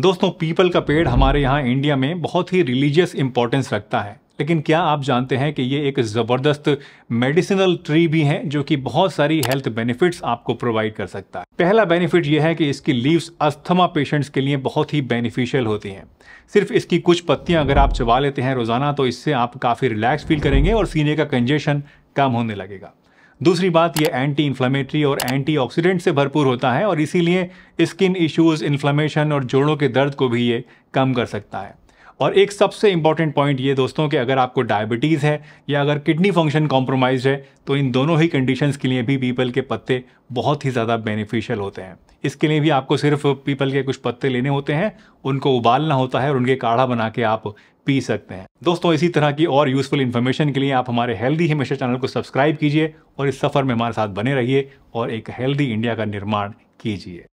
दोस्तों पीपल का पेड़ हमारे यहाँ इंडिया में बहुत ही रिलीजियस इंपॉर्टेंस रखता है लेकिन क्या आप जानते हैं कि ये एक ज़बरदस्त मेडिसिनल ट्री भी है जो कि बहुत सारी हेल्थ बेनिफिट्स आपको प्रोवाइड कर सकता है पहला बेनिफिट यह है कि इसकी लीव्स अस्थमा पेशेंट्स के लिए बहुत ही बेनिफिशियल होती हैं सिर्फ इसकी कुछ पत्तियां अगर आप चबा लेते हैं रोज़ाना तो इससे आप काफ़ी रिलैक्स फील करेंगे और सीने का कंजेशन कम होने लगेगा दूसरी बात ये एंटी इन्फ्लामेटरी और एंटीऑक्सीडेंट से भरपूर होता है और इसीलिए स्किन इश्यूज़ इन्फ्लामेशन और जोड़ों के दर्द को भी ये कम कर सकता है और एक सबसे इंपॉर्टेंट पॉइंट ये दोस्तों कि अगर आपको डायबिटीज़ है या अगर किडनी फंक्शन कॉम्प्रोमाइज है तो इन दोनों ही कंडीशंस के लिए भी पीपल के पत्ते बहुत ही ज़्यादा बेनिफिशियल होते हैं इसके लिए भी आपको सिर्फ पीपल के कुछ पत्ते लेने होते हैं उनको उबालना होता है और उनके काढ़ा बना के आप पी सकते हैं दोस्तों इसी तरह की और यूज़फुल इन्फॉर्मेशन के लिए आप हमारे हेल्दी हमेशा चैनल को सब्सक्राइब कीजिए और इस सफ़र में हमारे साथ बने रहिए और एक हेल्दी इंडिया का निर्माण कीजिए